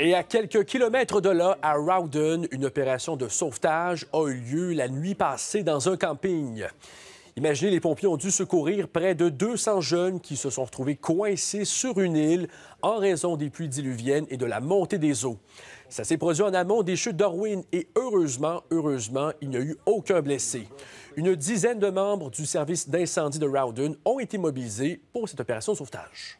Et à quelques kilomètres de là, à Rowden, une opération de sauvetage a eu lieu la nuit passée dans un camping. Imaginez, les pompiers ont dû secourir près de 200 jeunes qui se sont retrouvés coincés sur une île en raison des pluies diluviennes et de la montée des eaux. Ça s'est produit en amont des chutes d'Orwin et heureusement, heureusement, il n'y a eu aucun blessé. Une dizaine de membres du service d'incendie de Rowden ont été mobilisés pour cette opération de sauvetage.